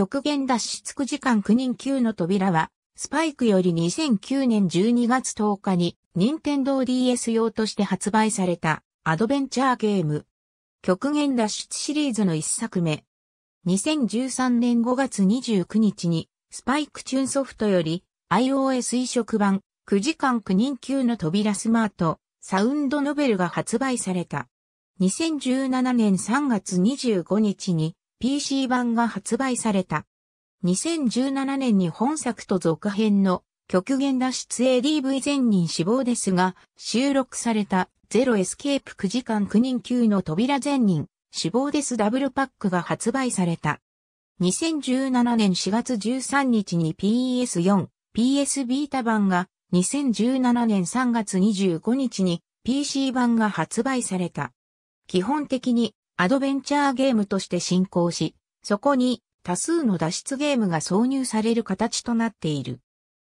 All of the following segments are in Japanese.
極限脱出時間9人級の扉は、スパイクより2009年12月10日に、任天堂 DS 用として発売された、アドベンチャーゲーム。極限脱出シリーズの一作目。2013年5月29日に、スパイクチューンソフトより、iOS 移植版、9時間9人級の扉スマート、サウンドノベルが発売された。2017年3月25日に、PC 版が発売された。2017年に本作と続編の極限脱出 ADV 全人死亡ですが、収録されたゼロエスケープ9時間9人級の扉全人死亡ですダブルパックが発売された。2017年4月13日に PS4、PS ビータ版が、2017年3月25日に PC 版が発売された。基本的にアドベンチャーゲームとして進行し、そこに多数の脱出ゲームが挿入される形となっている。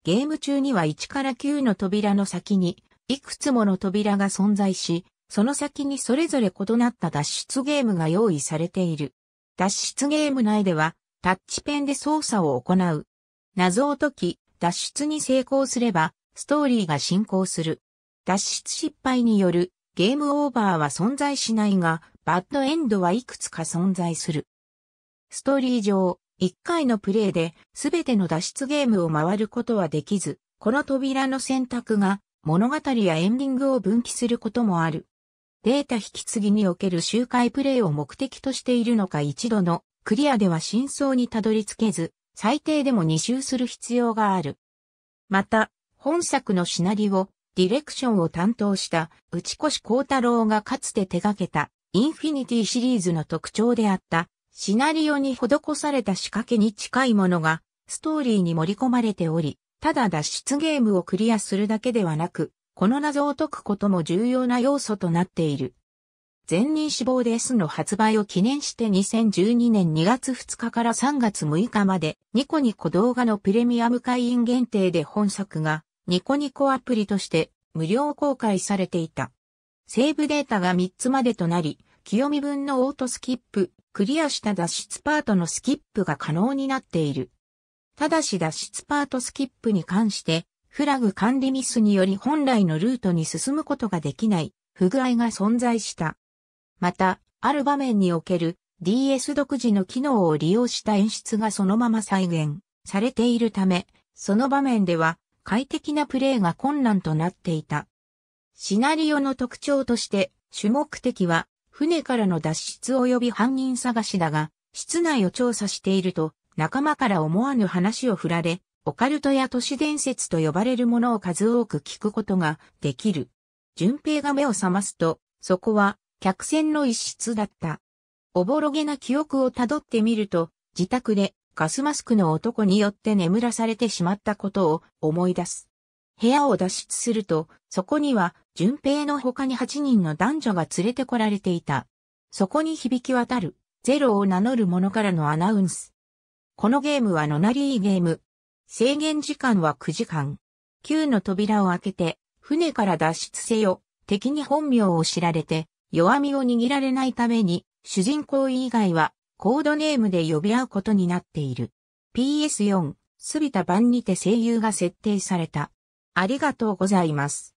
ゲーム中には1から9の扉の先に、いくつもの扉が存在し、その先にそれぞれ異なった脱出ゲームが用意されている。脱出ゲーム内では、タッチペンで操作を行う。謎を解き、脱出に成功すれば、ストーリーが進行する。脱出失敗によるゲームオーバーは存在しないが、バッドエンドはいくつか存在する。ストーリー上、1回のプレイで全ての脱出ゲームを回ることはできず、この扉の選択が物語やエンディングを分岐することもある。データ引き継ぎにおける周回プレイを目的としているのか一度のクリアでは真相にたどり着けず、最低でも2周する必要がある。また、本作のシナリオ、ディレクションを担当した内越幸太郎がかつて手掛けたインフィニティシリーズの特徴であったシナリオに施された仕掛けに近いものがストーリーに盛り込まれており、ただ脱出ゲームをクリアするだけではなく、この謎を解くことも重要な要素となっている。前任死亡で S の発売を記念して2012年2月2日から3月6日までニコニコ動画のプレミアム会員限定で本作がニコニコアプリとして無料公開されていた。セーブデータが3つまでとなり、清見分のオートスキップ、クリアした脱出パートのスキップが可能になっている。ただし脱出パートスキップに関して、フラグ管理ミスにより本来のルートに進むことができない不具合が存在した。また、ある場面における DS 独自の機能を利用した演出がそのまま再現されているため、その場面では快適なプレーが困難となっていた。シナリオの特徴として、主目的は、船からの脱出及び犯人探しだが、室内を調査していると、仲間から思わぬ話を振られ、オカルトや都市伝説と呼ばれるものを数多く聞くことができる。順平が目を覚ますと、そこは客船の一室だった。おぼろげな記憶をたどってみると、自宅でガスマスクの男によって眠らされてしまったことを思い出す。部屋を脱出すると、そこには、淳平の他に8人の男女が連れてこられていた。そこに響き渡る、ゼロを名乗る者からのアナウンス。このゲームはノナリーゲーム。制限時間は9時間。9の扉を開けて、船から脱出せよ。敵に本名を知られて、弱みを握られないために、主人公以外はコードネームで呼び合うことになっている。PS4、すびた版にて声優が設定された。ありがとうございます。